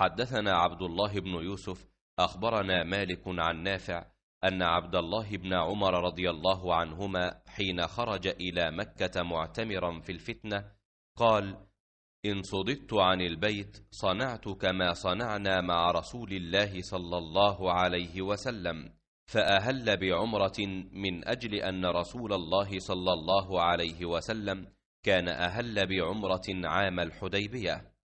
حدثنا عبد الله بن يوسف أخبرنا مالك عن نافع أن عبد الله بن عمر رضي الله عنهما حين خرج إلى مكة معتمرا في الفتنة قال إن صددت عن البيت صنعت كما صنعنا مع رسول الله صلى الله عليه وسلم فأهل بعمرة من أجل أن رسول الله صلى الله عليه وسلم كان أهل بعمرة عام الحديبية